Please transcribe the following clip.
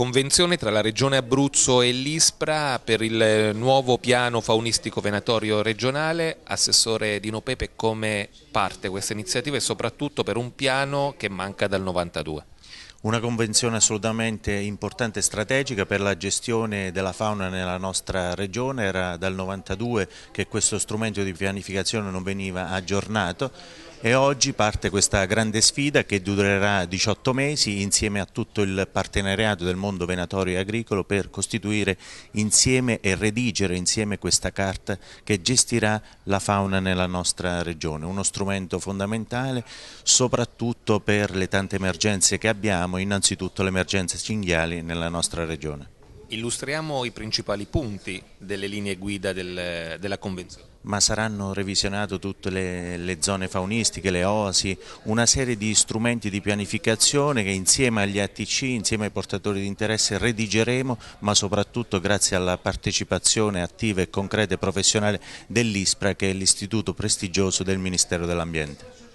convenzione tra la Regione Abruzzo e l'ISPRA per il eh, nuovo piano faunistico venatorio regionale. Assessore Dino Pepe, come parte questa iniziativa e soprattutto per un piano che manca dal 92? Una convenzione assolutamente importante e strategica per la gestione della fauna nella nostra regione, era dal 92 che questo strumento di pianificazione non veniva aggiornato e oggi parte questa grande sfida che durerà 18 mesi insieme a tutto il partenariato del mondo venatorio e agricolo per costituire insieme e redigere insieme questa carta che gestirà la fauna nella nostra regione, uno strumento fondamentale soprattutto per le tante emergenze che abbiamo, innanzitutto l'emergenza cinghiali nella nostra regione. Illustriamo i principali punti delle linee guida del, della Convenzione. Ma saranno revisionate tutte le, le, zone faunistiche, le oasi, una serie di strumenti di pianificazione che insieme agli ATC, insieme ai portatori di interesse redigeremo, ma soprattutto grazie alla partecipazione attiva e concreta e professionale dell'ISPRA che è l'istituto prestigioso del Ministero dell'Ambiente.